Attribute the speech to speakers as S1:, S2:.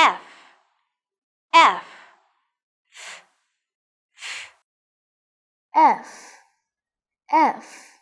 S1: F, F, F, F. F.